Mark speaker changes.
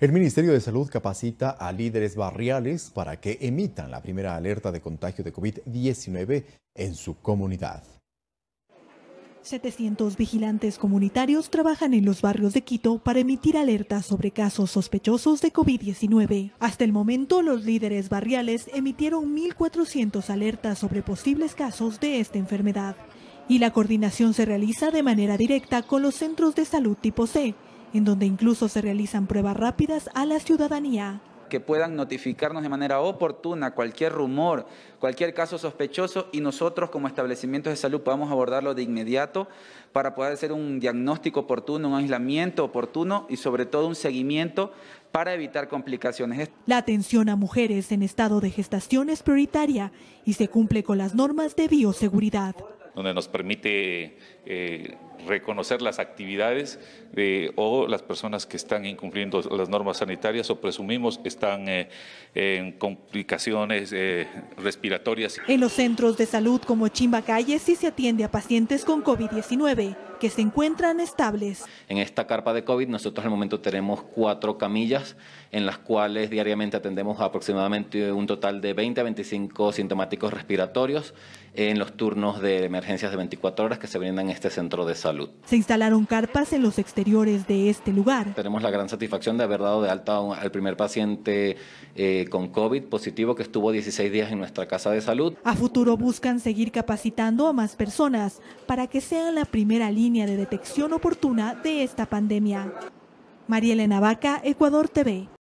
Speaker 1: El Ministerio de Salud capacita a líderes barriales para que emitan la primera alerta de contagio de COVID-19 en su comunidad.
Speaker 2: 700 vigilantes comunitarios trabajan en los barrios de Quito para emitir alertas sobre casos sospechosos de COVID-19. Hasta el momento, los líderes barriales emitieron 1.400 alertas sobre posibles casos de esta enfermedad. Y la coordinación se realiza de manera directa con los centros de salud tipo C, en donde incluso se realizan pruebas rápidas a la ciudadanía
Speaker 3: que puedan notificarnos de manera oportuna cualquier rumor, cualquier caso sospechoso y nosotros como establecimientos de salud podamos abordarlo de inmediato para poder hacer un diagnóstico oportuno, un aislamiento oportuno y sobre todo un seguimiento para evitar complicaciones.
Speaker 2: La atención a mujeres en estado de gestación es prioritaria y se cumple con las normas de bioseguridad.
Speaker 3: Donde nos permite
Speaker 4: eh, reconocer las actividades o las personas que están incumpliendo las normas sanitarias o presumimos están eh, en complicaciones
Speaker 1: eh, respiratorias.
Speaker 2: En los centros de salud como Chimba Chimbacalle sí se atiende a pacientes con COVID-19 que se encuentran estables.
Speaker 1: En esta carpa de COVID nosotros al momento tenemos cuatro camillas en las cuales diariamente atendemos aproximadamente un total de 20 a 25 sintomáticos respiratorios en los turnos de emergencias de 24 horas que se brindan en este centro de salud.
Speaker 2: Se instalaron carpas en los exteriores de este lugar.
Speaker 1: Tenemos la gran satisfacción de haber dado de alta al primer paciente eh, con COVID positivo que estuvo 16 días en nuestra casa de salud.
Speaker 2: A futuro buscan seguir capacitando a más personas para que sean la primera línea de detección oportuna de esta pandemia. Marielena Ecuador TV.